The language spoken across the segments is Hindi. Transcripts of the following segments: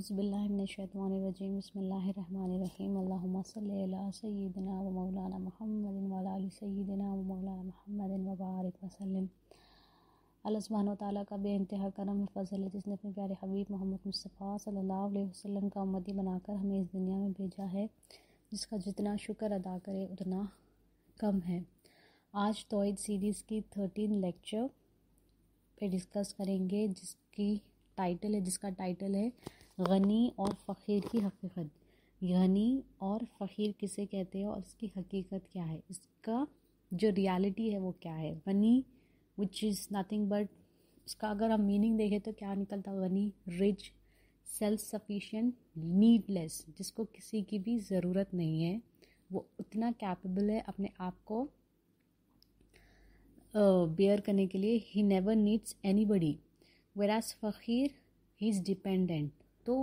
अज़बिल्लाशतवानरजीम बसमीम व मौलाना महमद व मौलाना महमद वबारक वसलम अल्लाह ताली का बेानतहा करम है जिसने अपने प्यारे हबीब मोहम्मद मुस्तफ़ा वसल्लम का उम्मीदी बनाकर हमें इस दुनिया में भेजा है जिसका जितना शुक्र अदा करे उतना कम है आज तोयद सीरीज़ की थर्टीन लेक्चर पे डिस्कस करेंगे जिसकी टाइटल है जिसका टाइटल है गनी और फ़कीर की हकीकत गनी और फ़कीर किसे कहते हैं और इसकी हकीकत क्या है इसका जो रियलिटी है वो क्या है गनी विच इज़ नथिंग बट उसका अगर हम मीनिंग देखें तो क्या निकलता गनी रिच सेल्फ सफिशेंट नीडलेस जिसको किसी की भी ज़रूरत नहीं है वो उतना कैपेबल है अपने आप को बेयर करने के लिए he never needs anybody whereas फ़कीर ही इज़ डिपेंडेंट तो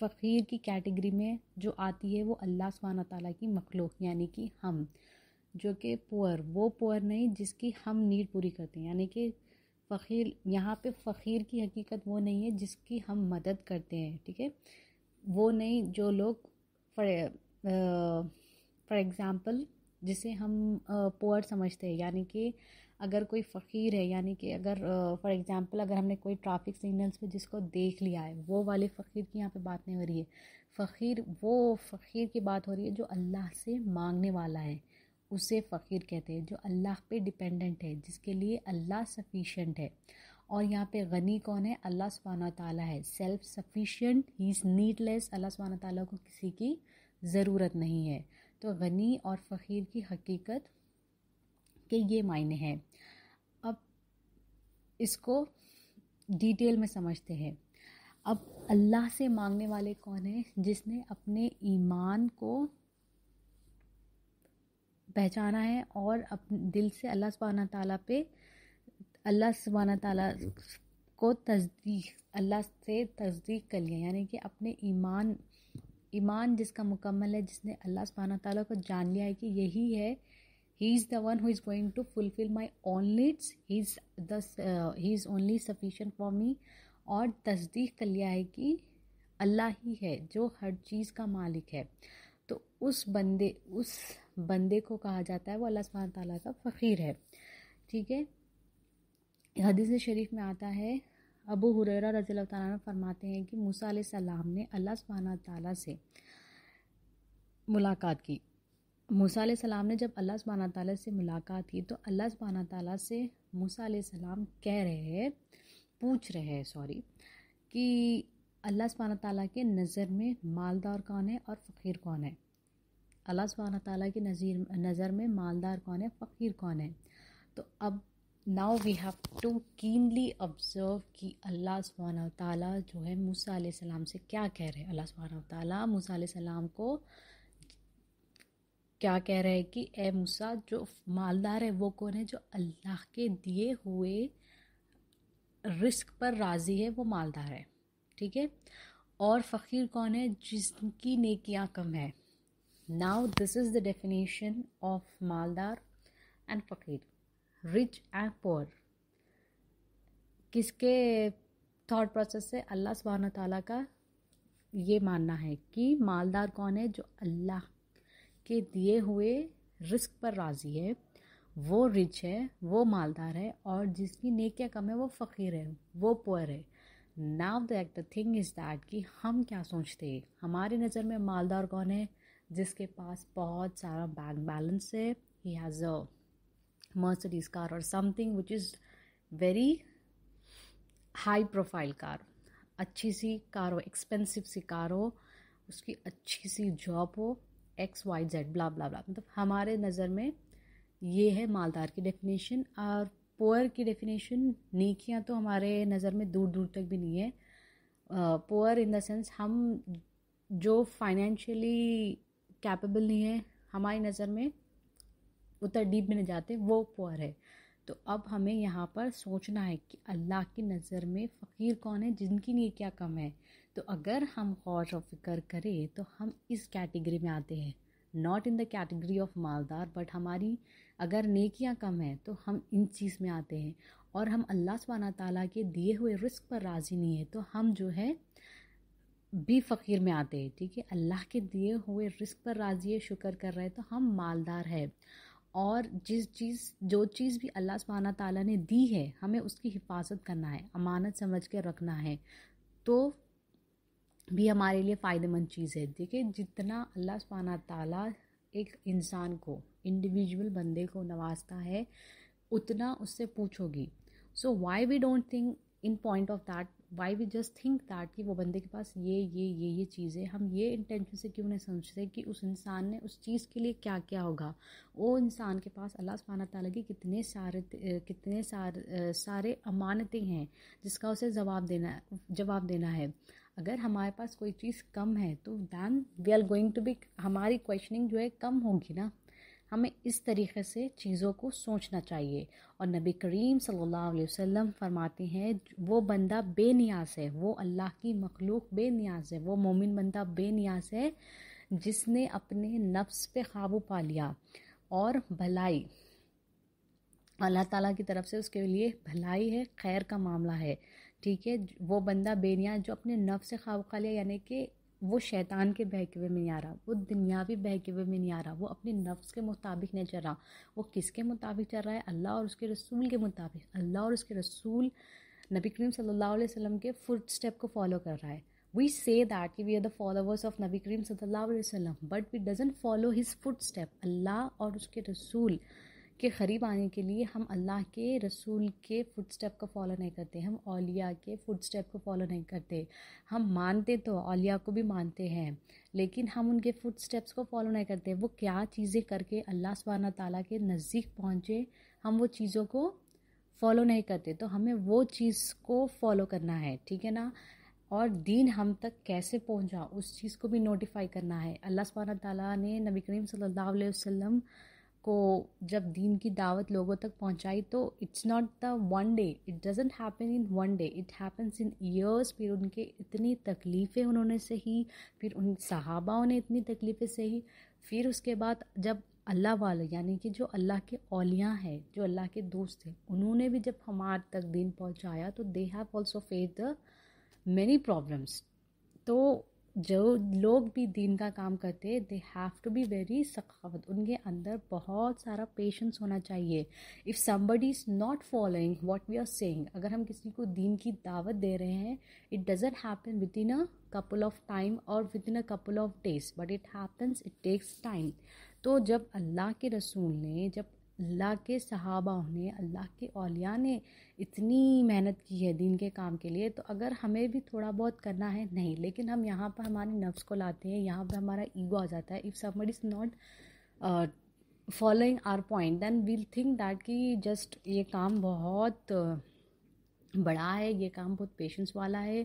फ़कीर की कैटेगरी में जो आती है वो अल्लाह सुबहान ताली की मखलूक यानी कि हम जो कि पुअर वो पुअर नहीं जिसकी हम नीड पूरी करते हैं यानी कि फ़कीर यहाँ पे फ़कीर की हकीकत वो नहीं है जिसकी हम मदद करते हैं ठीक है वो नहीं जो लोग फॉर एग्ज़ाम्पल जिसे हम पुअर समझते हैं यानी कि अगर कोई फ़कीर है यानी कि अगर फॉर एग्ज़ाम्पल अगर हमने कोई ट्रैफिक सिग्नल्स पे जिसको देख लिया है वो वाले फ़कीर की यहाँ पे बात नहीं हो रही है फ़कीर वो फ़कीर की बात हो रही है जो अल्लाह से मांगने वाला है उसे फ़कीर कहते हैं जो अल्लाह पे डिपेंडेंट है जिसके लिए अल्लाह सफिशेंट है और यहाँ पे गनी कौन है अल्लाह सुबहाना ताला है self sufficient he is needless अल्लाह सुबहाना ताला को किसी की ज़रूरत नहीं है तो गनी और फ़कीर की हकीकत के ये मायने हैं अब इसको डिटेल में समझते हैं अब अल्लाह से मांगने वाले कौन हैं जिसने अपने ईमान को पहचाना है और अपने दिल से अल्लाह सुबहाना ताला पे अल्लाह सुबहाना ताला को तस्दीक अल्लाह से तस्दीक कर लिया यानी कि अपने ईमान ईमान जिसका मुकम्मल है जिसने अल्लाह सुबहाना ताला को जान लिया है कि यही है he is the one who is going to fulfil my all needs he is the uh, he is only sufficient for और तस्दीक कर लिया है कि अल्लाह ही है जो हर चीज़ का मालिक है तो उस बंदे उस बंदे को कहा जाता है वो अल्लाह सुबहान ताली का फ़कीर है ठीक है हदीस शरीफ में आता है अबू हुररा रजी अल्लाह फरमाते हैं कि मूसा सलाम ने अल्लाह सुबहाना ताली से मुलाकात की मूसा सलाम ने जब अल्लाह सुबहाना ताली से मुलाकात की तो अल्लाह सुबहाना ताली से मूसा सलाम कह रहे हैं पूछ रहे हैं सॉरी कि अल्लाह सुबहाना ताली के नज़र में मालदार कौन है और फ़कीर कौन है अल्लाह सुबहाना ताली की नज़ीर नज़र में मालदार कौन है फ़कीर कौन है तो अब now we have to keenly observe कि अल्लाह सुबहाना ताली जो है मूसा सलाम से क्या कह रहे हैं अल्लाह सुबहाना ताली मूसा सलाम को क्या कह रहे हैं कि ए मूसा जो मालदार है वो कौन है जो अल्लाह के दिए हुए रिस्क पर राज़ी है वो मालदार है ठीक है और फ़कीर कौन है जिसकी नेकियां कम है now this is the definition of मालदार एंड फ़कीर रिच एंड पोअर किसके थॉट प्रोसेस से अल्लाह सुबहाना ताला का ये मानना है कि मालदार कौन है जो अल्लाह के दिए हुए रिस्क पर राजी है वो रिच है वो मालदार है और जिसकी नेकिया कम है वो फ़कीर है वो पुअर है now that the thing is that कि हम क्या सोचते हैं हमारी नज़र में मालदार कौन है जिसके पास बहुत सारा बैंक बैलेंस है he has a Mercedes car और something which is very high profile car अच्छी सी कार हो एक्सपेंसिव सी कार हो उसकी अच्छी सी जॉब हो X Y Z blah blah blah मतलब हमारे नज़र में ये है मालदार की डेफिनेशन और पोअर की डेफिनेशन नेकियाँ तो हमारे नज़र में दूर दूर तक भी नहीं है पोअर इन द सेंस हम जो फाइनेंशियली कैपेबल नहीं है हमारी नज़र में उतर डीप में नहीं जाते वो पोअर है तो अब हमें यहाँ पर सोचना है कि अल्लाह की नज़र में फ़कीर कौन है जिनकी नीकियाँ कम है तो अगर हम गौर व फिक्र करें तो हम इस कैटेगरी में आते हैं not in the category of मालदार बट हमारी अगर नेकियां कम हैं तो हम इन चीज़ में आते हैं और हम अल्लाह सुबहाना ताला के दिए हुए रिस्क पर राज़ी नहीं है तो हम जो है भी फ़कीर में आते हैं ठीक है अल्लाह के दिए हुए रिस्क पर राज़ी है शुक्र कर रहे हैं तो हम मालदार है और जिस चीज़ जो चीज़ भी अल्लाह सुबहाना ताला ने दी है हमें उसकी हिफाजत करना है अमानत समझ के रखना है तो भी हमारे लिए फ़ायदेमंद चीज़ है देखिए जितना अल्लाह सुबहाना ताला एक इंसान को इंडिविजुअल बंदे को नवाजता है उतना उससे पूछोगी so why we don't think in point of that why we just think that कि वो बंदे के पास ये ये ये ये चीज़ें हम ये इंटेंशन से क्यों नहीं समझते कि उस इंसान ने उस चीज़ के लिए क्या क्या होगा वो इंसान के पास अल्लाह सुबहाना ताला की कितने सारे कितने सार, सारे अमानतें हैं जिसका उसे जवाब देना जवाब देना है अगर हमारे पास कोई चीज़ कम है तो then we are going to be हमारी क्वेश्चनिंग जो है कम होगी ना हमें इस तरीके से चीज़ों को सोचना चाहिए और नबी करीम सल्लल्लाहु अलैहि वसल्लम फरमाते हैं वो बंदा बेनियाज है वो अल्लाह की मखलूक बेनियाज है वो मोमिन बंदा बेनियाज है जिसने अपने नफ्स पे काबू पा लिया और भलाई अल्लाह ताला की तरफ से उसके लिए भलाई है खैर का मामला है ठीक है वो बंदा बेनिया जो अपने नफ से खाब खा लिया यानी कि वो शैतान के बहकेवे में नहीं आ रहा वो दुनियावी बहकेवे में नहीं आ रहा वो अपने नफ्स के मुताबिक नहीं चल रहा वो किसके मुताबिक चल रहा है अल्लाह और उसके रसूल के मुताबिक अल्लाह और उसके रसूल नबी करीम सल्लल्लाहु अलैहि वसल्लम के फुट स्टेप को फॉलो कर रहा है वी से दैट कि we are the followers of नबी करीम सल्लल्लाहु अलैहि वसल्लम but we doesn't follow his footstep अल्लाह और उसके रसूल के करीब आने के लिए हम अल्लाह के रसूल के फुट स्टेप को फॉलो नहीं करते हम अलिया के फुट स्टेप को फॉलो नहीं करते हम मानते तो अलिया को भी मानते हैं लेकिन हम उनके फुट स्टेप्स को फॉलो नहीं करते वो क्या चीज़ें करके अल्लाह सुबहाना ताली के नज़दीक पहुँचे हम वो चीज़ों को फॉलो नहीं करते तो हमें वो चीज़ को फॉलो करना है ठीक है ना और दीन हम तक कैसे पहुंचा उस चीज़ को भी नोटिफाई करना है अल्लाह सुबहाना ताली ने नबी करीम सल्लल्लाहु अलैहि वसल्लम को जब दीन की दावत लोगों तक पहुंचाई तो it's not the one day it doesn't happen in one day it happens in years फिर उनके इतनी तकलीफ़ें उन्होंने सही फिर उन सहाबाओं ने इतनी तकलीफ़ें सही फिर उसके बाद जब अल्लाह वाले यानी कि जो अल्लाह के अलिया हैं जो अल्लाह के दोस्त हैं उन्होंने भी जब हमार तक दिन पहुँचाया तो they have also face the many problems तो जो लोग भी दिन का काम करते they have to be very सखावत उनके अंदर बहुत सारा पेशेंस होना चाहिए if somebody is not following what we are saying अगर हम किसी को दीन की दावत दे रहे हैं it doesn't happen within a couple of time और within a couple of days but it happens it takes time तो जब अल्लाह के रसूल ने जब अल्लाह के सहाबाओं ने अल्लाह के अलिया ने इतनी मेहनत की है दीन के काम के लिए तो अगर हमें भी थोड़ा बहुत करना है नहीं लेकिन हम यहाँ पर हमारे नफ्स को लाते हैं यहाँ पर हमारा ईगो आ जाता है if somebody is not following our point then we'll think that कि जस्ट ये काम बहुत uh, बड़ा है ये काम बहुत पेशेंस वाला है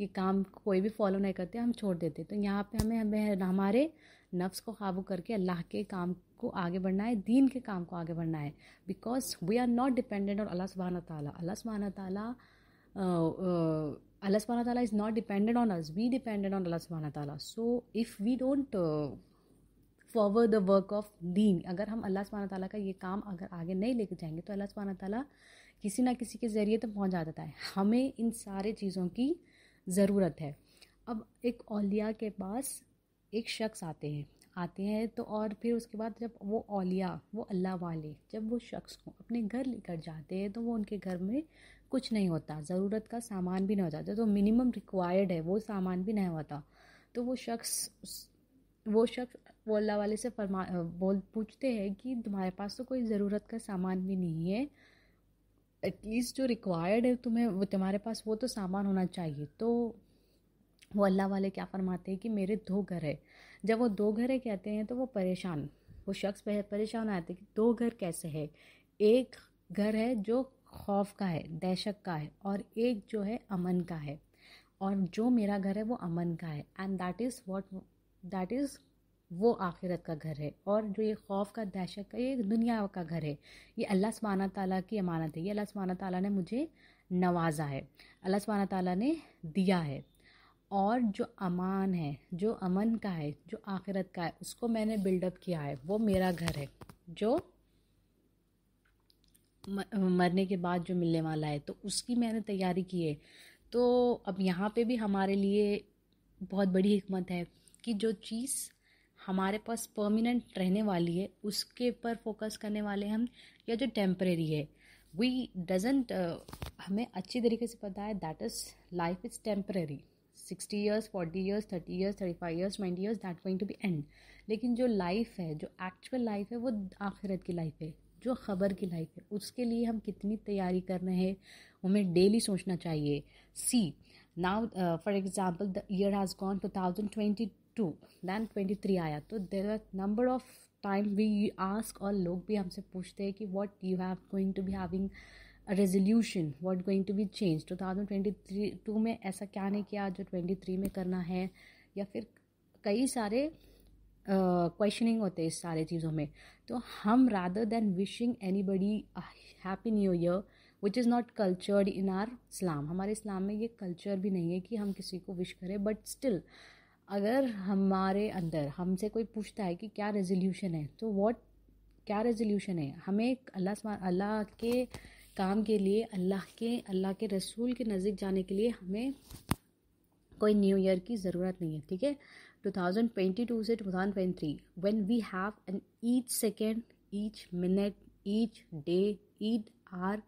ये काम कोई भी फॉलो नहीं करते हम छोड़ देते तो यहाँ पे हमें हमें हमारे नफ्स को काबू करके अल्लाह के काम को आगे बढ़ना है दीन के काम को आगे बढ़ना है because we are not dependent on Allah सुबहाना तला अल्लाह सुबहाना तला अल्लाह सुबहाना तला is not dependent on us we dependent on Allah सुबहाना तला so if we don't forward the work of दीन अगर हम अल्लाह सुबहाना तला का ये काम अगर आगे नहीं लेके जाएंगे तो अल्लाह सुबहाना तला किसी ना किसी के जरिए तो पहुँच देता है हमें इन सारे चीज़ों की ज़रूरत है अब एक अलिया के पास एक शख्स आते हैं आते हैं तो और फिर उसके बाद जब वो औलिया वो अल्लाह वाले जब वो शख्स को अपने घर लेकर जाते हैं तो वो उनके घर में कुछ नहीं होता ज़रूरत का सामान भी नहीं होता तो मिनिमम रिक्वायर्ड है वो सामान भी नहीं होता तो वो शख्स वो शख्स वो अल्लाह वाले से फरमा बोल पूछते हैं कि तुम्हारे पास तो कोई ज़रूरत का सामान भी नहीं है एटलीस्ट जो रिक्वायर्ड है तुम्हें वो तुम्हारे पास वो तो सामान होना चाहिए तो वो अल्लाह वाले क्या फरमाते हैं कि मेरे दो घर है जब वो दो घरें कहते हैं तो वो परेशान वो शख्स परेशान आते कि दो घर कैसे है एक घर है जो खौफ का है दहशत का है और एक जो है अमन का है और जो मेरा घर है वो अमन का है and that is what that is वो आखिरत का घर है और जो ये खौफ का दहशत का ये दुनिया का घर है ये अल्लाह सुबहाना ताली की अमानत है ये अल्लाह सुबहाना ताली ने मुझे नवाजा है अल्लाह सुबहाना ताली ने दिया है और जो अमान है जो अमन का है जो आखिरत का है उसको मैंने बिल्डअप किया है वो मेरा घर है जो मरने के बाद जो मिलने वाला है तो उसकी मैंने तैयारी की है तो अब यहाँ पे भी हमारे लिए बहुत बड़ी हमत है कि जो चीज़ हमारे पास परमिनेंट रहने वाली है उसके पर फोकस करने वाले हम या जो टेम्परेरी है वी डजेंट uh, हमें अच्छी तरीके से पता है that is life is temporary sixty years forty years thirty years thirty five years twenty years that going to be end लेकिन जो लाइफ है जो एक्चुअल लाइफ है वो आखिरत की लाइफ है जो ख़बर की लाइफ है उसके लिए हम कितनी तैयारी कर रहे हैं हमें डेली सोचना चाहिए see now for example the year has gone two thousand twenty two then twenty three आया तो there are number of time we ask और लोग भी हमसे पूछते हैं कि what you have going to be having resolution what going to be change two thousand twenty three to में ऐसा क्या नहीं किया जो ट्वेंटी थ्री में करना है या फिर कई सारे क्वेश्चनिंग uh, होते हैं इस सारे चीज़ों में तो हम rather than wishing anybody happy new year which is not cultured in our Islam हमारे इस्लाम में ये कल्चर भी नहीं है कि हम किसी को विश करें बट स्टिल अगर हमारे अंदर हमसे कोई पूछता है कि क्या रेजोल्यूशन है तो वॉट क्या रेजोल्यूशन है हमें अल्लाह अल्लाह के काम के लिए अल्लाह के अल्लाह के रसूल के नज़दीक जाने के लिए हमें कोई न्यू ईयर की ज़रूरत नहीं है ठीक है 2022 से 2023 when we have an each second each minute each day eat or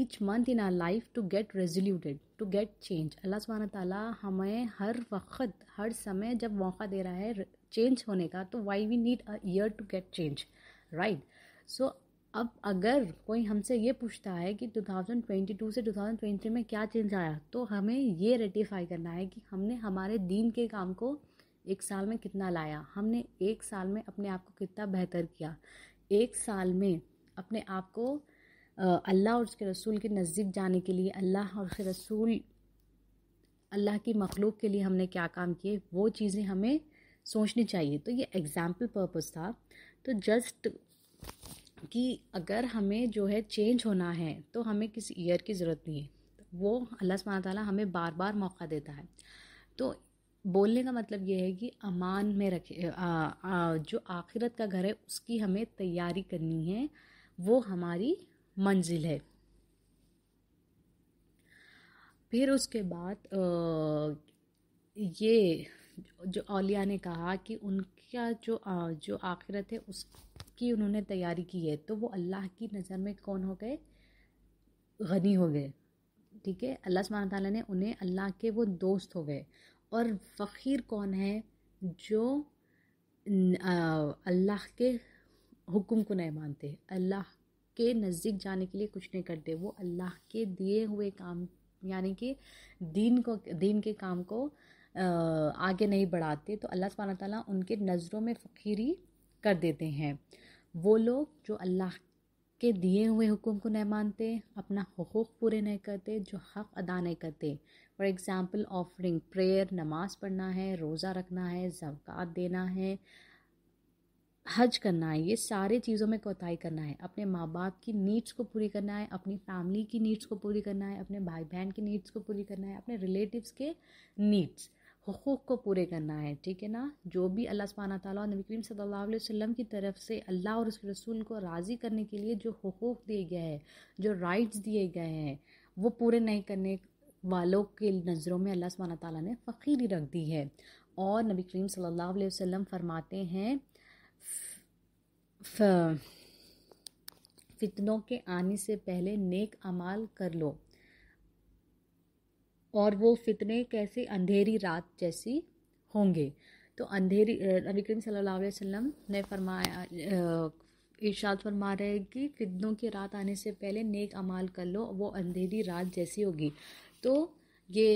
each month in our life to get resoluted to get change Allah सुबह ताली हमें हर वक्त हर समय जब मौका दे रहा है चेंज होने का तो why we need a year to get change right so अब अगर कोई हमसे ये पूछता है कि 2022 से 2023 में क्या चेंज आया तो हमें ये रेटिफाई करना है कि हमने हमारे दीन के काम को एक साल में कितना लाया हमने एक साल में अपने आप को कितना बेहतर किया एक साल में अपने आप को अल्लाह और उसके रसूल के नज़दीक जाने के लिए अल्लाह और उसके रसूल अल्लाह की मखलूक के लिए हमने क्या काम किए वो चीज़ें हमें सोचनी चाहिए तो ये एग्ज़ाम्पल पर्पज़ था तो जस्ट कि अगर हमें जो है चेंज होना है तो हमें किसी ईयर की ज़रूरत नहीं है वो अल्लाह सुबहाना ताला हमें बार बार मौका देता है तो बोलने का मतलब ये है कि अमान में रखे आ, आ, जो आखिरत का घर है उसकी हमें तैयारी करनी है वो हमारी मंजिल है फिर उसके बाद आ, ये जो औलिया ने कहा कि उन या जो जो आखिरत है उसकी उन्होंने तैयारी की है तो वो अल्लाह की नज़र में कौन हो गए गनी हो गए ठीक है अल्लाह सुबह ताला ने उन्हें अल्लाह के वो दोस्त हो गए और फ़कीर कौन है जो अल्लाह के हुक्म को नहीं मानते अल्लाह के नज़दीक जाने के लिए कुछ नहीं करते वो अल्लाह के दिए हुए काम यानी कि दीन को दीन के काम को आगे नहीं बढ़ाते तो अल्लाह सुबहाना ताली उनके नज़रों में फ़कीरी कर देते हैं वो लोग जो अल्लाह के दिए हुए हुक्म को नहीं मानते अपना हकूक़ पूरे नहीं करते जो हक़ अदा नहीं करते फॉर एग्ज़ाम्पल ऑफरिंग प्रेयर नमाज़ पढ़ना है रोज़ा रखना है जक़ात देना है हज करना है ये सारे चीज़ों में कोताही करना है अपने माँ बाप की नीड्स को पूरी करना है अपनी फैमिली की नीड्स को पूरी करना है अपने भाई बहन की नीड्स को पूरी करना है अपने रिलेटिव्स के नीड्स हकूक़ को पूरे करना है ठीक है ना जो भी अल्लाह सुबहाना ताली नबी करीम सल्लल्लाहु अलैहि वसल्लम की तरफ से अल्लाह और उसके रसूल को राज़ी करने के लिए जो हकूक़ दिए गए हैं जो राइट्स दिए गए हैं वो पूरे नहीं करने वालों के नज़रों में अल्लाह सुबहाना ताली ने फ़कीरी रख दी है और नबी करीम सल्लल्लाहु अलैहि वसल्लम फरमाते हैं फ, फितनों के आने से पहले नेक अमाल कर लो और वो फितने कैसे अंधेरी रात जैसी होंगे तो अंधेरी नबी करीम सल्लल्लाहु अलैहि वसल्लम ने फरमाया इर्शाद फरमा रहे हैं कि फितनों की रात आने से पहले नेक अमाल कर लो वो अंधेरी रात जैसी होगी तो ये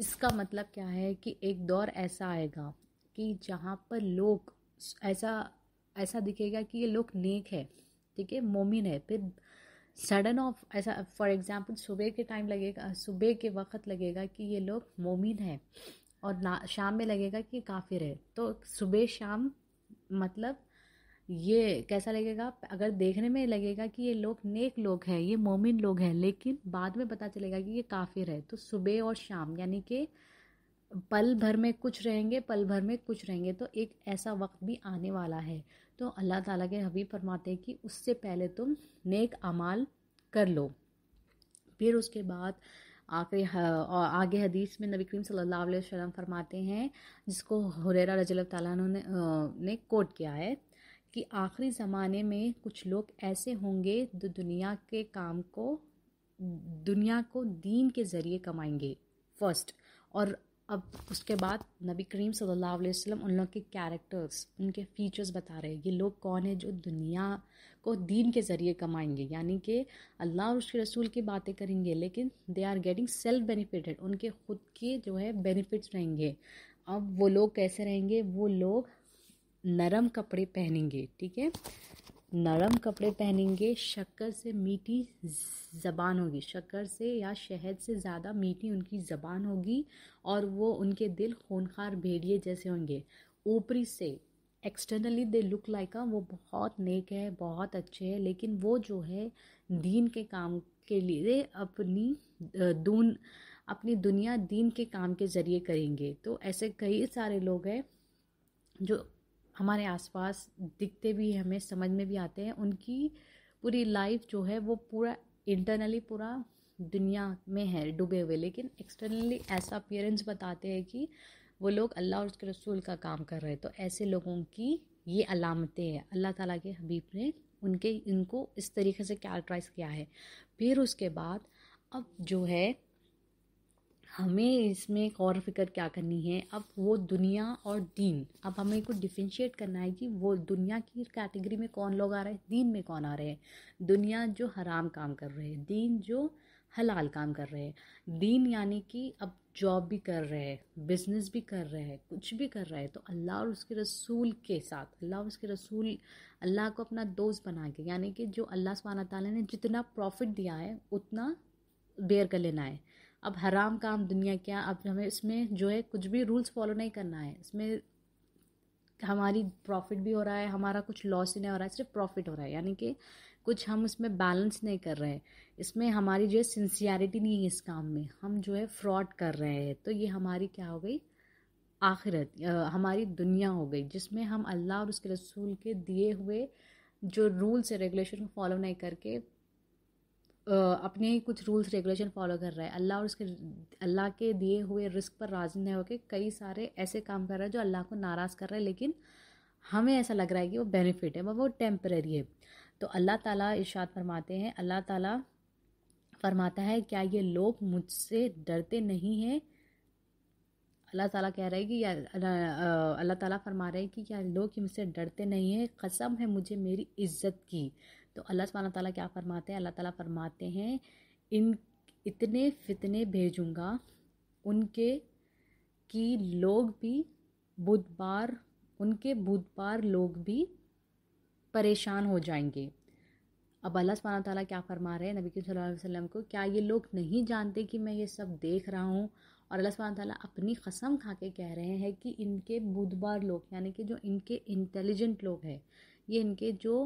इसका मतलब क्या है कि एक दौर ऐसा आएगा कि जहाँ पर लोग ऐसा ऐसा दिखेगा कि ये लोग नेक है ठीक है मोमिन है फिर सडन ऑफ ऐसा फॉर एग्ज़ाम्पल सुबह के टाइम लगेगा सुबह के वक्त लगेगा कि ये लोग मोमिन हैं और ना शाम में लगेगा कि काफिर है तो सुबह शाम मतलब ये कैसा लगेगा अगर देखने में लगेगा कि ये लोग नेक लोग हैं ये मोमिन लोग हैं लेकिन बाद में पता चलेगा कि ये काफिर है तो सुबह और शाम यानी कि पल भर में कुछ रहेंगे पल भर में कुछ रहेंगे तो एक ऐसा वक्त भी आने वाला है तो अल्लाह ताला के हबीब फरमाते हैं कि उससे पहले तुम नेक अमाल कर लो फिर उसके बाद आखिरी आगे हदीस में नबी करीम सल्लल्लाहु अलैहि वसल्लम फरमाते हैं जिसको हुरेरा रजलब ताला ने, ने कोट किया है कि आखिरी ज़माने में कुछ लोग ऐसे होंगे जो दुनिया के काम को दुनिया को दीन के ज़रिए कमाएंगे फर्स्ट और अब उसके बाद नबी करीम सल्लल्लाहु अलैहि वसल्लम उन लोग के कैरेक्टर्स उनके फीचर्स बता रहे हैं ये लोग कौन है जो दुनिया को दीन के ज़रिए कमाएंगे यानी कि अल्लाह और उसके रसूल की बातें करेंगे लेकिन they are getting self benefited उनके खुद के जो है बेनिफिट्स रहेंगे अब वो लोग कैसे रहेंगे वो लोग नरम कपड़े पहनेंगे ठीक है नरम कपड़े पहनेंगे शक्कर से मीठी ज़बान होगी शक्कर से या शहद से ज़्यादा मीठी उनकी ज़बान होगी और वो उनके दिल खूनखार भेड़िए जैसे होंगे ऊपरी से एक्सटर्नली दे लुक लाइक वो बहुत नेक है बहुत अच्छे हैं लेकिन वो जो है दीन के काम के लिए अपनी दून अपनी दुनिया दीन के काम के ज़रिए करेंगे तो ऐसे कई सारे लोग हैं जो हमारे आसपास दिखते भी हमें समझ में भी आते हैं उनकी पूरी लाइफ जो है वो पूरा इंटरनली पूरा दुनिया में है डूबे हुए लेकिन एक्सटर्नली ऐसा अपियरेंस बताते हैं कि वो लोग अल्लाह और उसके रसूल का काम कर रहे हैं तो ऐसे लोगों की ये अलामतें हैं अल्लाह ताला के हबीब ने उनके इनको इस तरीके से कैरेक्टराइज किया है फिर उसके बाद अब जो है हमें इसमें गौर फिक्र क्या करनी है अब वो दुनिया और दीन अब हमें को डिफ्रेंशिएट करना है कि वो दुनिया की कैटेगरी में कौन लोग आ रहे हैं दीन में कौन आ रहे हैं दुनिया जो हराम काम कर रहे हैं दीन जो हलाल काम कर रहे हैं दीन यानी कि अब जॉब भी कर रहे हैं बिजनेस भी कर रहे हैं कुछ भी कर रहे हैं तो अल्लाह और उसके रसूल के साथ अल्लाह और उसके रसूल अल्लाह को अपना दोस्त बना के यानी कि जो अल्लाह सुबहाना ताला ने जितना प्रॉफिट दिया है उतना बेयर कर लेना है अब हराम काम दुनिया क्या अब हमें इसमें जो है कुछ भी रूल्स फॉलो नहीं करना है इसमें हमारी प्रॉफिट भी हो रहा है हमारा कुछ लॉस ही नहीं हो रहा है सिर्फ प्रॉफिट हो रहा है यानी कि कुछ हम उसमें बैलेंस नहीं कर रहे हैं इसमें हमारी जो है सिंसियरिटी नहीं है इस काम में हम जो है फ्रॉड कर रहे हैं तो ये हमारी क्या हो गई आखिरत हमारी दुनिया हो गई जिसमें हम अल्लाह और उसके रसूल के दिए हुए जो रूल्स है रेगुलेशन को फॉलो नहीं करके अपने कुछ रूल्स रेगुलेशन फॉलो कर रहा है अल्लाह और उसके अल्लाह के दिए हुए रिस्क पर राजी नहीं होकर कई सारे ऐसे काम कर रहा है जो अल्लाह को नाराज़ कर रहा है लेकिन हमें ऐसा लग रहा है कि वो बेनिफिट है वो टेम्प्रेरी है तो अल्लाह ताला इरशाद फरमाते हैं अल्लाह ताला फरमाता है क्या ये लोग मुझसे डरते नहीं हैं अल्लाह ताला कह रहे हैं कि अल्लाह ताला फरमा रहे हैं कि क्या लोग मुझसे डरते नहीं हैं कसम है मुझे मेरी इज़्ज़त की तो अल्लाह सुबहाना ताला क्या फ़रमाते हैं अल्लाह ताला फ़रमाते हैं इन इतने फितने भेजूँगा उनके कि लोग भी बुधवार उनके बुधवार लोग भी परेशान हो जाएंगे अब अल्लाह सुबहाना ताला क्या फरमा रहे हैं नबी सल्लल्लाहु अलैहि वसल्लम को क्या ये लोग नहीं जानते कि मैं ये सब देख रहा हूँ और अल्लाह सुबहाना ताला अपनी कसम खा के कह रहे हैं कि इनके बुधवार लोग यानी कि जो इनके इंटेलिजेंट लोग हैं ये इनके जो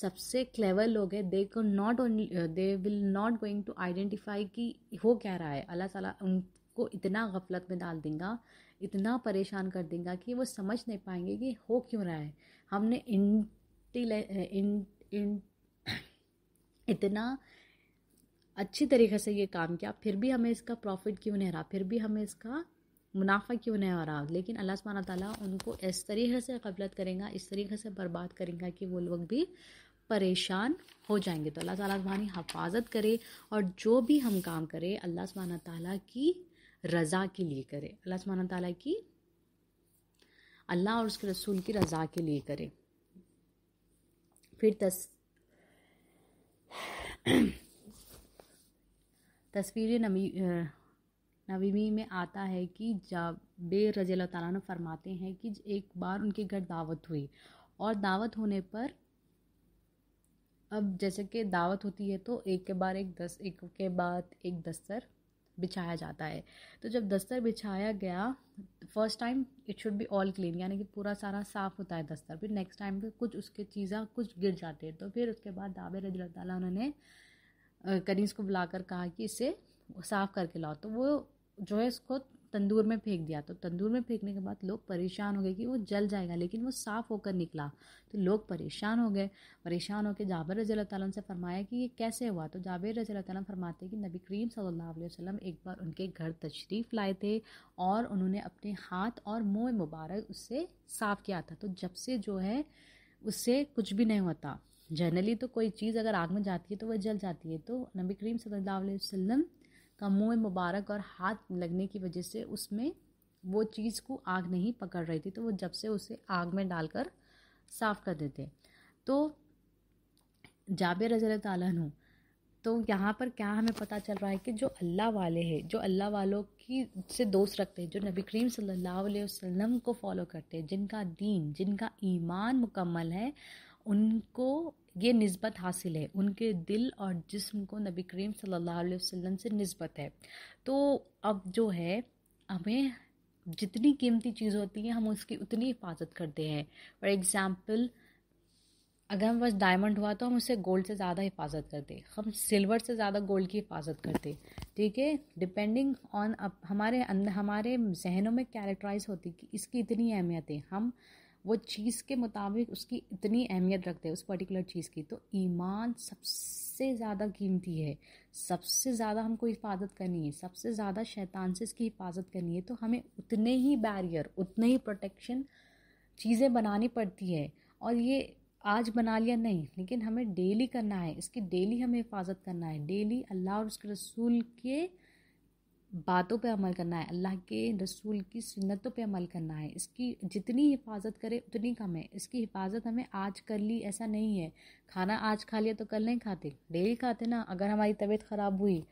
सबसे क्लेवर लोग हैं दे को not only they will not going to identify कि हो क्या रहा है अल्लाह ताला उनको इतना गफलत में डाल देगा इतना परेशान कर देगा कि वो समझ नहीं पाएंगे कि हो क्यों रहा है हमने इन, इन इन इतना अच्छी तरीके से ये काम किया फिर भी हमें इसका प्रॉफिट क्यों नहीं रहा फिर भी हमें इसका मुनाफा क्यों नहीं हो रहा लेकिन अल्लाह सुबहाना ताला उनको इस तरीके से कबलत करेगा इस तरीके से बर्बाद करेंगे कि वो लोग भी परेशान हो जाएंगे तो अल्लाह ताली हमारी हफाजत करे और जो भी हम काम करें अल्लाह सुबहाना ताला की रज़ा के लिए करें अल्लाह सुबहाना ताला की अल्लाह और उसके रसूल की रज़ा के लिए करें फिर तस तस्वीर नबी नवीमी में आता है कि जाबे रज़ी अल्लाह ने फरमाते हैं कि एक बार उनके घर दावत हुई और दावत होने पर अब जैसे कि दावत होती है तो एक के बाद एक दस एक के बाद एक दस्तर बिछाया जाता है तो जब दस्तर बिछाया गया first time it should be all clean यानी कि पूरा सारा साफ़ होता है दस्तर फिर नेक्स्ट टाइम पे कुछ उसके चीज़ा कुछ गिर जाते हैं तो फिर उसके बाद दावे रजी उन्होंने कनीस को बुलाकर कहा कि इसे साफ़ करके लाओ तो वो जो है इसको तंदूर में फेंक दिया तो तंदूर में फेंकने के बाद लोग परेशान हो गए कि वो जल जाएगा लेकिन वो साफ़ होकर निकला तो लोग परेशान हो गए परेशान होकर जाबिर रजी अल्लाह से फरमाया कि ये कैसे हुआ तो जाबिर रजी अल्लाह फरमाते कि नबी करीम सल्लल्लाहु अलैहि वसल्लम एक बार उनके घर तशरीफ़ लाए थे और उन्होंने अपने हाथ और मुँह मुबारक उससे साफ़ किया था तो जब से जो है उससे कुछ भी नहीं होता जनरली तो कोई चीज़ अगर आग में जाती है तो वह जल जाती है तो नबी करीम सल्लल्लाहु अलैहि वसल्लम का मुँह मुबारक और हाथ लगने की वजह से उसमें वो चीज़ को आग नहीं पकड़ रही थी तो वो जब से उसे आग में डालकर साफ कर देते तो जाब रज़ी तु तो यहाँ पर क्या हमें पता चल रहा है कि जो अल्लाह वाले हैं जो अल्लाह वालों की से दोस्त रखते हैं जो नबी करीम सल्लल्लाहु अलैहि वसल्लम को फॉलो करते हैं जिनका दीन जिनका ईमान मुकम्मल है उनको ये नस्बत हासिल है उनके दिल और जिस्म को नबी करीम सल्लल्लाहु अलैहि वसल्लम से नस्बत है तो अब जो है हमें जितनी कीमती चीज़ होती है हम उसकी उतनी हिफाजत करते हैं फॉर एग्ज़ाम्पल अगर हम बस डायमंड हुआ तो हम उससे गोल्ड से ज़्यादा हिफाजत करते हम सिल्वर से ज़्यादा गोल्ड की हिफाजत करते ठीक है डिपेंडिंग ऑन अब हमारे अंदर हमारे जहनों में कैरेक्टराइज होती कि इसकी इतनी अहमियत है हम वो चीज़ के मुताबिक उसकी इतनी अहमियत रखते हैं उस पर्टिकुलर चीज़ की तो ईमान सबसे ज़्यादा कीमती है सबसे ज़्यादा हमको हिफाजत करनी है सबसे ज़्यादा शैतान से इसकी हिफाजत करनी है तो हमें उतने ही बैरियर उतने ही प्रोटेक्शन चीज़ें बनानी पड़ती है और ये आज बना लिया नहीं लेकिन हमें डेली करना है इसकी डेली हमें हिफाजत करना है डेली अल्लाह और उसके रसूल के बातों पे अमल करना है अल्लाह के रसूल की सुन्नतों पे अमल करना है इसकी जितनी हिफाजत करे उतनी कम है इसकी हिफाजत हमें आज कर ली ऐसा नहीं है खाना आज खा लिया तो कल नहीं खाते डेली खाते ना अगर हमारी तबीयत ख़राब हुई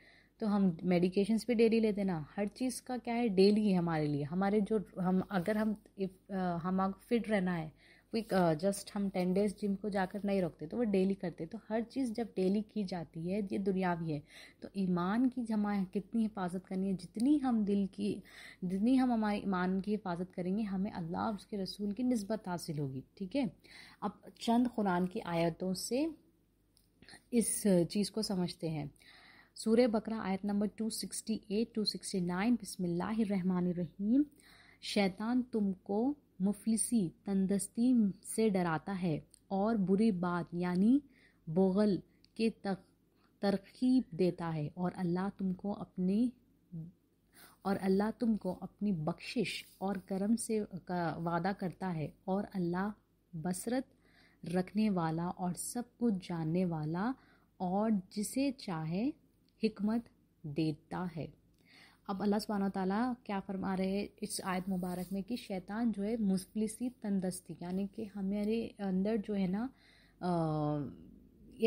तो हम मेडिकेशंस भी डेली लेते ना हर चीज़ का क्या है डेली है हमारे लिए हमारे जो हम अगर हम हम फिट रहना है क्विक जस्ट uh, हम टेन डेज जिम को जाकर नहीं रोकते तो वो डेली करते तो हर चीज़ जब डेली की जाती है ये दुनियावी है तो ईमान की हमारे कितनी हिफाजत करनी है जितनी हम दिल की जितनी हम हमारे ईमान की हिफाजत करेंगे हमें अल्लाह उसके रसूल की नस्बत हासिल होगी ठीक है अब चंद कुरान की आयतों से इस चीज़ को समझते हैं सूर्य बकरा आयत number two sixty eight two sixty nine रहीम शैतान तुमको मुफलिसी तंदस्ती से डराता है और बुरी बात यानी बोगल के तक तरकीब देता है और अल्लाह तुमको अपने और अल्लाह तुमको अपनी बख्शिश और करम से का वादा करता है और अल्लाह बसरत रखने वाला और सब कुछ जानने वाला और जिसे चाहे हिकमत देता है अब अल्लाह सुबहाना ताला क्या फरमा रहे हैं इस आयत मुबारक में कि शैतान जो है मुफलिसी तंदस्ती यानी कि हमारे अंदर जो है ना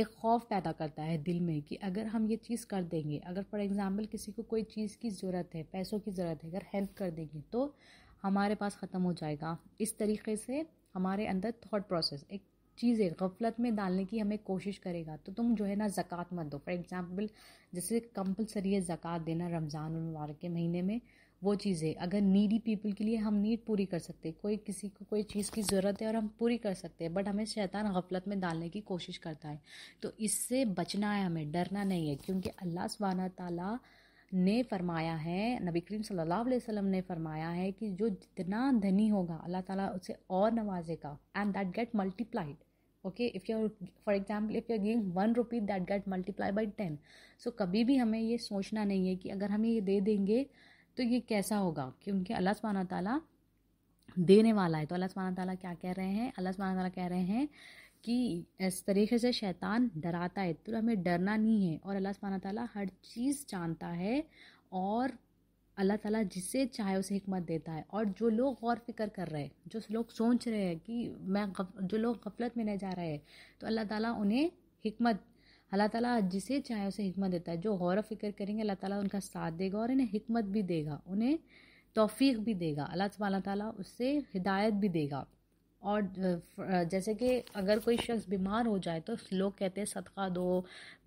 एक खौफ पैदा करता है दिल में कि अगर हम ये चीज़ कर देंगे अगर फॉर एग्ज़ाम्पल किसी को कोई चीज़ की ज़रूरत है पैसों की ज़रूरत है अगर हेल्प कर देंगे तो हमारे पास ख़त्म हो जाएगा इस तरीके से हमारे अंदर थॉट प्रोसेस एक चीज़ें गफलत में डालने की हमें कोशिश करेगा तो तुम जो है ना ज़क़़त मत दो फॉर एग्ज़ाम्पल जैसे कंपलसरी है ज़क़़त देना रमज़ान मुबारक के महीने में वो चीज़ें अगर नीडी पीपल के लिए हम नीड पूरी कर सकते हैं कोई किसी को कोई चीज़ की ज़रूरत है और हम पूरी कर सकते हैं बट हमें शैतान गफलत में डालने की कोशिश करता है तो इससे बचना है हमें डरना नहीं है क्योंकि अल्लाह सुबहाना ताला ने फरमाया है नबी करीम सल्लल्लाहु अलैहि वसल्लम ने फरमाया है कि जो जितना धनी होगा अल्लाह ताला उसे और नवाजेगा and that get multiplied okay if you for example if you giving one rupee that get multiply by ten so कभी भी हमें ये सोचना नहीं है कि अगर हमें ये दे देंगे तो ये कैसा होगा क्योंकि अल्लाह सुबहाना ताला देने वाला है तो अल्लाह सुबहाना ताला क्या कह रहे हैं अल्लाह सुबहाना ताला कह रहे हैं कि इस तरीके से शैतान डराता है तो हमें डरना नहीं है और अल्लाह सुबहाना ताला हर चीज़ जानता है और अल्लाह ताला जिसे चाहे उसे हमत देता है और जो लोग गौर फिक्र कर रहे हैं जो लोग सोच रहे हैं कि मैं जो लोग गफलत में नहीं जा रहे हैं तो अल्लाह ताला उन्हें हमत अल्लाह ताला जिसे चाहे उसे हमत देता है जो गौर फिक्र करेंगे अल्लाह ताला उनका साथ देगा और इन्हें हमत भी देगा उन्हें तोफ़ी भी देगा अल्लाह तबाला उससे हिदायत भी देगा और जैसे कि अगर कोई शख्स बीमार हो जाए तो लोग कहते हैं सदका दो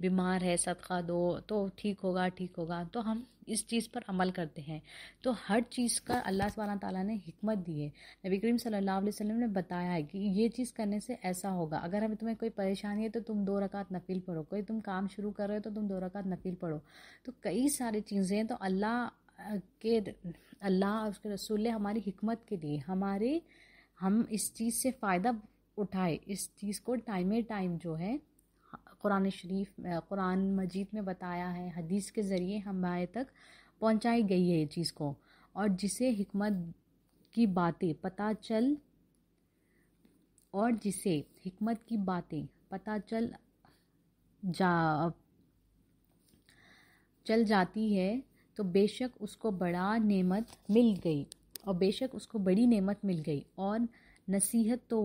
बीमार है सदका दो तो ठीक होगा ठीक होगा तो हम इस चीज़ पर अमल करते हैं तो हर चीज़ का अल्लाह सुबहाना ताला ने हमत दी है नबी करीम सल्लल्लाहु अलैहि वसल्लम ने बताया है कि ये चीज़ करने से ऐसा होगा अगर हमें तुम्हें कोई परेशानी है तो तुम दो रकात नफिल पढ़ो कोई तुम काम शुरू कर रहे हो तो तुम दो रकात नफिल पढ़ो तो कई सारी चीज़ें हैं तो अल्लाह के अल्लाह उसके रसूल ने हमारी हमत के लिए हमारी हम इस चीज़ से फ़ायदा उठाए इस चीज़ को टाइम टाइम जो है कुरान शरीफ कुरान मजीद में बताया है हदीस के ज़रिए हमारे तक पहुंचाई गई है ये चीज़ को और जिसे हमत की बातें पता चल और जिसे हमत की बातें पता चल जा चल जाती है तो बेशक उसको बड़ा नेमत मिल गई और बेशक उसको बड़ी नेमत मिल गई और नसीहत तो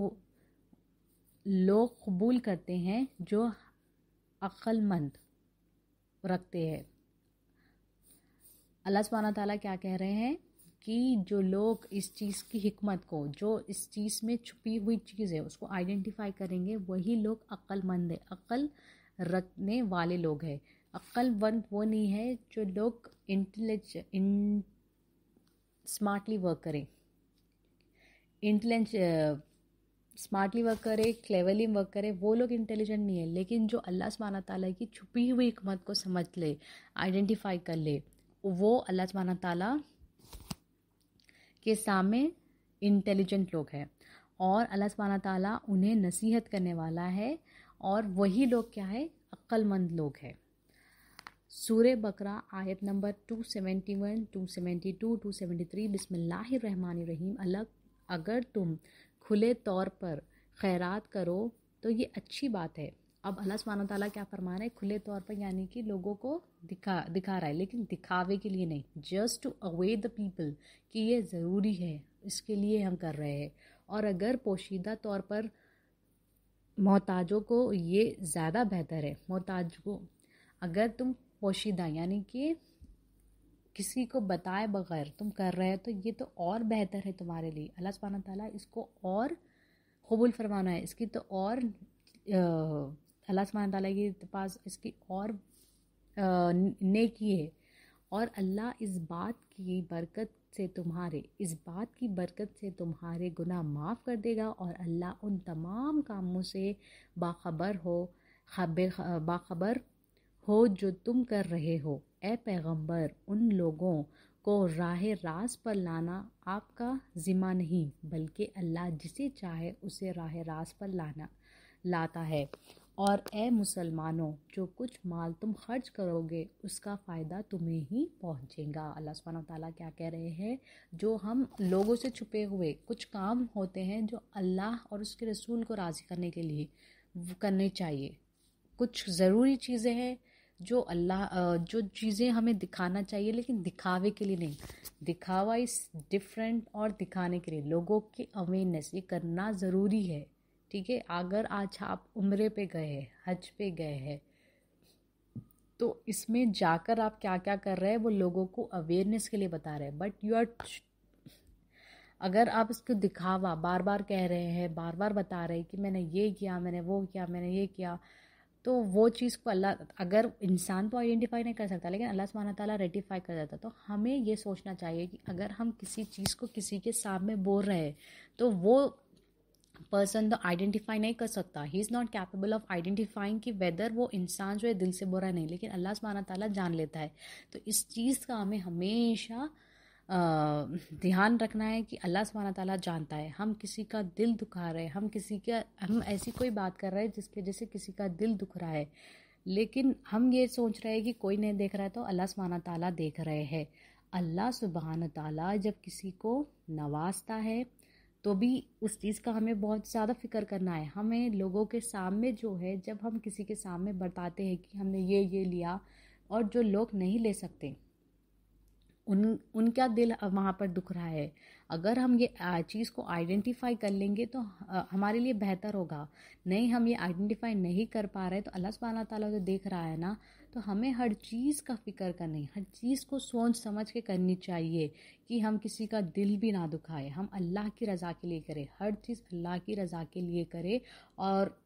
लोग कबूल करते हैं जो अक्लमंद रखते हैं अल्लाह सुबहाना ताला क्या कह रहे हैं कि जो लोग इस चीज़ की हमत को जो इस चीज़ में छुपी हुई चीज़ है उसको आइडेंटिफाई करेंगे वही लोग अक्लमंद है अक्ल रखने वाले लोग हैं अक्लमंद वो नहीं है जो लोग इंटेलिज स्मार्टली वर्क करें इंटेलिजेंट स्मार्टली वर्क करे क्लेवरली वर्क करें वो लोग इंटेलिजेंट नहीं है लेकिन जो अल्लाह सुबहाना ताला की छुपी हुई हमत को समझ ले आइडेंटिफाई कर ले वो अल्लाह सुबहाना ताला के सामने इंटेलिजेंट लोग हैं और अल्लाह सुबहाना ताला उन्हें नसीहत करने वाला है और वही लोग क्या है अक्लमंद लोग हैं सूर्य बकरा आयत नंबर 271, 272, 273 रहीम अलग अगर तुम खुले तौर पर खैरात करो तो ये अच्छी बात है अब अल्लाह सुबहाना ताला क्या फरमा रहे है खुले तौर पर यानी कि लोगों को दिखा दिखा रहा है लेकिन दिखावे के लिए नहीं just to away the people कि ये ज़रूरी है इसके लिए हम कर रहे हैं और अगर पोशीदा तौर पर मोहताजों को ये ज़्यादा बेहतर है मोहताज को अगर तुम पोशीदा यानी कि किसी को बताए बगैर तुम कर रहे हो तो ये तो और बेहतर है तुम्हारे लिए अल्लाह सुबहाना ताला इसको और कबूल फरमाना है इसकी तो और अल्लाह सुबहाना ताला के पास इसकी और नेकी है और अल्लाह इस बात की बरकत से तुम्हारे इस बात की बरकत से तुम्हारे गुनाह माफ़ कर देगा और अल्लाह उन तमाम कामों से बाखबर हो खबर बाखबर हो जो तुम कर रहे हो ए पैगंबर उन लोगों को राह रास पर लाना आपका ज़िम्मा नहीं बल्कि अल्लाह जिसे चाहे उसे राह रास पर लाना लाता है और ए मुसलमानों जो कुछ माल तुम खर्च करोगे उसका फ़ायदा तुम्हें ही पहुंचेगा अल्लाह सुबहाना ताला क्या कह रहे हैं जो हम लोगों से छुपे हुए कुछ काम होते हैं जो अल्लाह और उसके रसूल को राज़ी करने के लिए करने चाहिए कुछ ज़रूरी चीज़ें हैं जो अल्लाह जो चीज़ें हमें दिखाना चाहिए लेकिन दिखावे के लिए नहीं दिखावा इस डिफरेंट और दिखाने के लिए लोगों की अवेयरनेस ये करना ज़रूरी है ठीक है अगर आज आप उम्र पे गए हैं हज पे गए हैं तो इसमें जाकर आप क्या क्या कर रहे हैं वो लोगों को अवेयरनेस के लिए बता रहे हैं बट यू आर अगर आप इसको दिखावा बार बार कह रहे हैं बार बार बता रहे हैं कि मैंने ये किया मैंने वो किया मैंने ये किया तो वो चीज़ को अल्लाह अगर इंसान तो आइडेंटिफाई नहीं कर सकता लेकिन अल्लाह सुबहाना ताली रेटिफाई कर देता तो हमें ये सोचना चाहिए कि अगर हम किसी चीज़ को किसी के सामने बोल रहे हैं तो वो पर्सन तो आइडेंटिफाई नहीं कर सकता he is not capable of identifying कि वेदर वो इंसान जो है दिल से बुरा रहा है नहीं लेकिन अल्लाह सुबहाना ताली जान लेता है तो इस चीज़ का हमें हमेशा ध्यान रखना है कि अल्लाह सुबहाना ताला जानता है हम किसी का दिल दुखा रहे हैं हम किसी का हम ऐसी कोई बात कर रहे हैं जिसकी वजह से किसी का दिल दुख रहा है लेकिन हम ये सोच रहे हैं कि कोई नहीं देख रहा है तो अल्लाह सुबहाना ताला देख रहे हैं अल्लाह सुबहान ताला जब किसी को नवाजता है तो भी उस चीज़ का हमें बहुत ज़्यादा फिक्र करना है हमें लोगों के सामने जो है जब हम किसी के सामने बताते हैं कि हमने ये ये लिया और जो लोग नहीं ले सकते उन उनका दिल वहाँ पर दुख रहा है अगर हम ये चीज़ को आइडेंटिफाई कर लेंगे तो हमारे लिए बेहतर होगा नहीं हम ये आइडेंटिफाई नहीं कर पा रहे तो अल्लाह सुबहाना ताला जो देख रहा है ना तो हमें हर चीज़ का फिक्र करनी हर चीज़ को सोच समझ के करनी चाहिए कि हम किसी का दिल भी ना दुखाए हम अल्लाह की रज़ा के लिए करें हर चीज़ अल्लाह की रज़ा के लिए करें और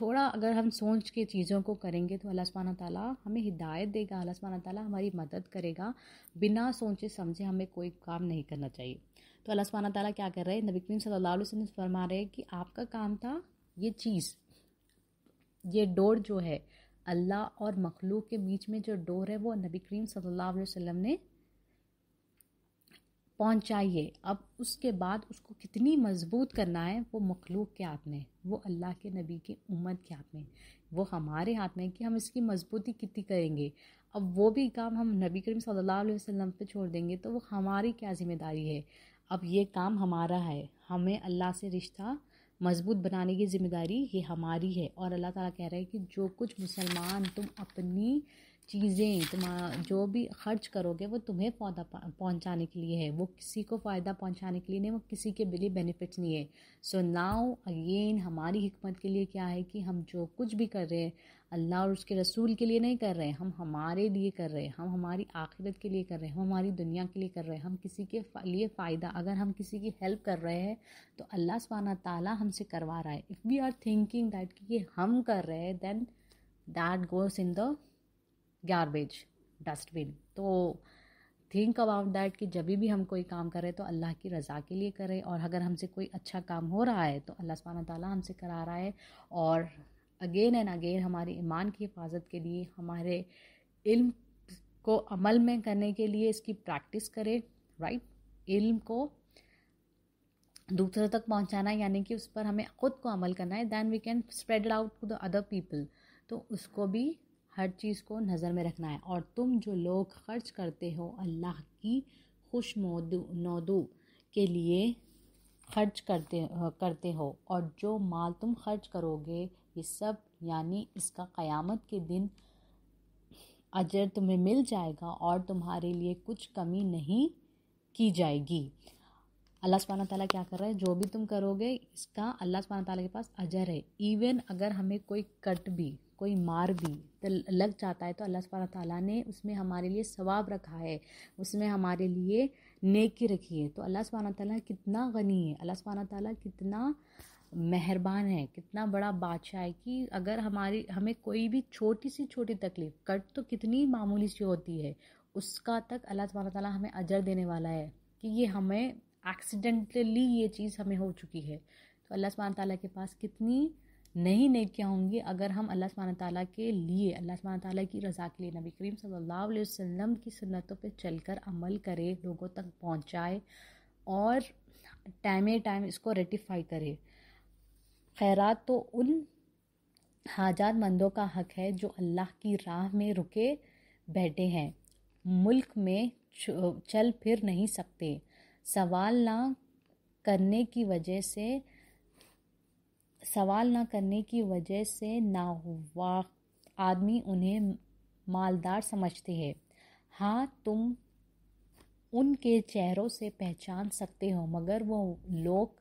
थोड़ा अगर हम सोच के चीज़ों को करेंगे तो अल्लाह सुबहाना ताला हमें हिदायत देगा अल्लाह सुबहाना ताला हमारी मदद करेगा बिना सोचे समझे हमें कोई काम नहीं करना चाहिए तो अल्लाह सुबहाना ताला क्या कर रहे हैं नबी करीम सल्लल्लाहु अलैहि वसल्लम फरमा रहे हैं कि आपका काम था ये चीज़ ये डोर जो है अल्लाह और मखलूक के बीच में जो डोर है वो नबी करीम सल्लल्लाहु अलैहि वसल्लम ने पहुँचाइए अब उसके बाद उसको कितनी मजबूत करना है वो मखलूक के हाथ में वो अल्लाह के नबी की उम्मत के हाथ में वो हमारे हाथ में कि हम इसकी मजबूती कितनी करेंगे अब वो भी काम हम नबी करीम सल्लल्लाहु अलैहि वसल्लम पे छोड़ देंगे तो वो हमारी क्या ज़िम्मेदारी है अब ये काम हमारा है हमें अल्लाह से रिश्ता मजबूत बनाने की ज़िम्मेदारी ये हमारी है और अल्लाह ताला कह रहा है कि जो कुछ मुसलमान तुम अपनी चीज़ें तुम्हारा जो भी खर्च करोगे वो तुम्हें फायदा पहुंचाने के लिए है वो किसी को फ़ायदा पहुंचाने के लिए नहीं वो किसी के लिए बेनिफिट्स नहीं है सो नाउ अगेन हमारी हमत के लिए क्या है कि हम जो कुछ भी कर रहे हैं अल्लाह और उसके रसूल के लिए नहीं कर रहे हैं हम हमारे लिए कर रहे हैं हम हमारी आखिरत के लिए कर रहे हैं हम हमारी दुनिया के लिए कर रहे हैं हम किसी के लिए फ़ायदा अगर हम किसी की हेल्प कर रहे हैं तो अल्लाह सबाना ताला हमसे करवा रहा है if we are thinking that कि ये हम कर रहे हैं then that goes in the garbage dustbin तो थिंक अबाउट दैट कि जब भी हम कोई काम करें तो अल्लाह की रज़ा के लिए करें और अगर हमसे कोई अच्छा काम हो रहा है तो अल्लाह सुबहाना ताला हमसे करा रहा है और अगेन एंड अगेन हमारे ईमान की हिफाजत के लिए हमारे इल्म को अमल में करने के लिए इसकी प्रैक्टिस करें राइट इल्म को दूसरों तक पहुंचाना यानी कि उस पर हमें ख़ुद को अमल करना है then we can spread out to the other people तो उसको भी हर चीज़ को नज़र में रखना है और तुम जो लोग खर्च करते हो अल्लाह की खुश नौदो के लिए खर्च करते करते हो और जो माल तुम खर्च करोगे ये सब यानी इसका क़यामत के दिन अजर तुम्हें मिल जाएगा और तुम्हारे लिए कुछ कमी नहीं की जाएगी अल्लाह सुबहाना ताला क्या कर रहा है जो भी तुम करोगे इसका अल्लाह सुबहाना ताला के पास अजर है इवन अगर हमें कोई कट भी कोई मार भी तो लग जाता है तो अल्लाह सुबह ताला ने उसमें हमारे लिए सवाब रखा है उसमें हमारे लिए नेकी रखी है तो अल्लाह सुबहाना ताला कितना गनी है अल्लाह सुबहाना ताला कितना मेहरबान है कितना बड़ा बादशाह है कि अगर हमारी हमें कोई भी छोटी सी छोटी तकलीफ़ कट तो कितनी मामूली सी होती है उसका तक अल्लाह सुबहाना ताली हमें अजर देने वाला है कि ये हमें एक्सीडेंटली ये चीज़ हमें हो चुकी है तो अल्लाह सुबहाना ताला के पास कितनी नहीं नेकियाँ होंगी अगर हम अल्लाह सुबहाना ताली के लिए अल्लाह सुबहाना ताली की रज़ा के लिए नबी करीम सल्लल्लाहु अलैहि वसल्लम की सुन्नतों पे चलकर अमल करे लोगों तक पहुँचाए और टाइम टाइम इसको रेटिफाई करे खैरात तो उन हाजात मंदों का हक है जो अल्लाह की राह में रुके बैठे हैं मुल्क में चल फिर नहीं सकते सवाल ना करने की वजह से सवाल ना करने की वजह से ना आदमी उन्हें मालदार समझते हैं हाँ तुम उनके चेहरों से पहचान सकते हो मगर वो लोग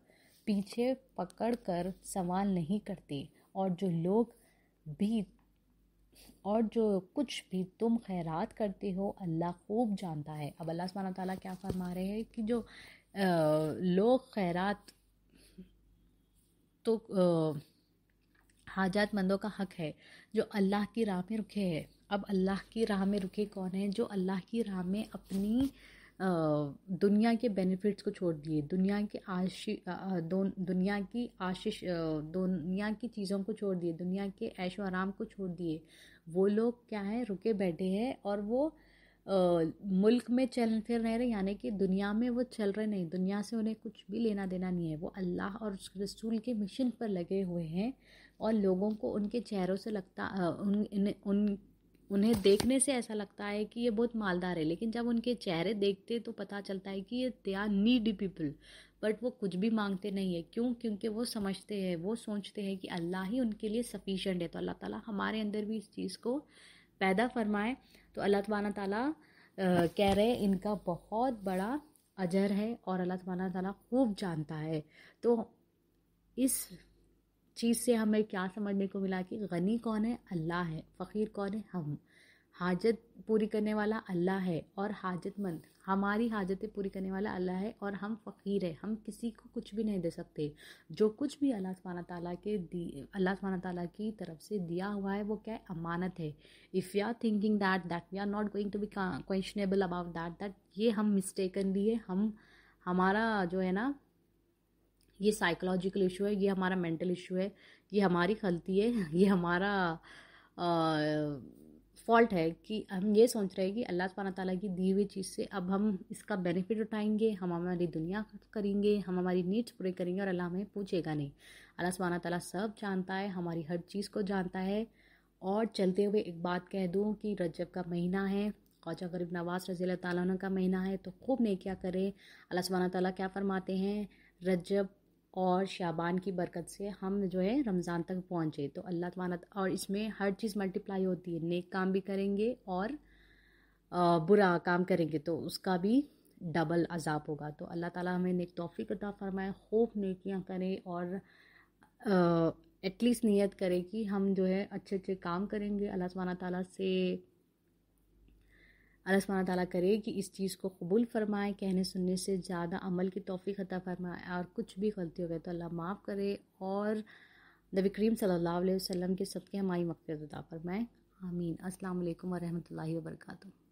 पीछे पकड़ कर सवाल नहीं करते और जो लोग भी और जो कुछ भी तुम खैरात करते हो अल्लाह खूब जानता है अब अल्लाह सुबहाना ताला क्या फरमा रहे हैं कि जो आ, लोग खैरात तो मंदों का हक है जो अल्लाह की राह में रुके हैं अब अल्लाह की राह में रुके कौन है जो अल्लाह की राह में अपनी दुनिया के बेनिफिट्स को छोड़ दिए दुनिया के आशी दोन दुनिया की आशीष दुनिया की चीज़ों को छोड़ दिए दुनिया के ऐशो आराम को छोड़ दिए वो लोग क्या हैं रुके बैठे हैं और वो मुल्क में चल फिर रह रहे यानी कि दुनिया में वो चल रहे नहीं दुनिया से उन्हें कुछ भी लेना देना नहीं है वो अल्लाह और रसूल के मिशन पर लगे हुए हैं और लोगों को उनके चेहरों से लगता उन इन उन उन्हें देखने से ऐसा लगता है कि ये बहुत मालदार है लेकिन जब उनके चेहरे देखते तो पता चलता है कि ये they are needy people but वो कुछ भी मांगते नहीं है क्यों क्योंकि वो समझते हैं वो सोचते हैं कि अल्लाह ही उनके लिए सफिशेंट है तो अल्लाह ताला हमारे अंदर भी इस चीज़ को पैदा फरमाए तो अल्लाह तबाना ताला कह रहे इनका बहुत बड़ा अजर है और अल्लाह तबाना ताला खूब जानता है तो इस चीज़ से हमें क्या समझने को मिला कि गनी कौन है अल्लाह है फ़कीर कौन है हम हाजत पूरी करने वाला अल्लाह है और हाजतमंद हमारी हाजतें पूरी करने वाला अल्लाह है और हम फ़कीर है हम किसी को कुछ भी नहीं दे सकते जो कुछ भी अल्लाह सुबहाना ताली के दी अल्लाह सुबहाना ताली की तरफ से दिया हुआ है वो क्या है अमानत है if you are thinking that that we are not going to be questionable about that that ये हम भी है हम हमारा जो है ना ये साइकोलॉजिकल इशू है ये हमारा मेंटल इशू है ये हमारी गलती है ये हमारा आ, फॉल्ट है कि हम ये सोच रहे हैं कि अल्लाह सुबहाना ताली की दी हुई चीज़ से अब हम इसका बेनिफिट उठाएंगे हम हमारी दुनिया करेंगे हम हमारी नीड्स पूरे करेंगे और अल्लाह हमें पूछेगा नहीं अल्लाह सुबहाना ताली सब जानता है हमारी हर चीज़ को जानता है और चलते हुए एक बात कह दूँ कि रजब का महीना है ख्वाजा गरीब नवाज रज़ी तैन का महीना है तो खूब नहीं क्या करें अल्लाह सुबहाना ताली क्या फरमाते हैं रजब और शाबान की बरकत से हम जो है रमज़ान तक पहुँचे तो अल्लाह तबाना और इसमें हर चीज़ मल्टीप्लाई होती है नेक काम भी करेंगे और बुरा काम करेंगे तो उसका भी डबल अजाब होगा तो अल्लाह ताला हमें नेक तोफ़ी अदा फरमाए खूब नकियाँ करें और एटलीस्ट नीयत करें कि हम जो है अच्छे अच्छे काम करेंगे अल्लाह तबाना ताला से अल्लाह सुबहाना करे कि इस चीज़ को कबूल फरमाए कहने सुनने से ज़्यादा अमल की तोफ़ी अता फरमाए और कुछ भी गलती हो गई तो अल्लाह माफ़ करे और नबी करीम सल्लल्लाहु अलैहि वसल्लम के सबके हमारी मकफ़रत अता फरमाए आमीन अस्सलाम वालेकुम व बरकातुहू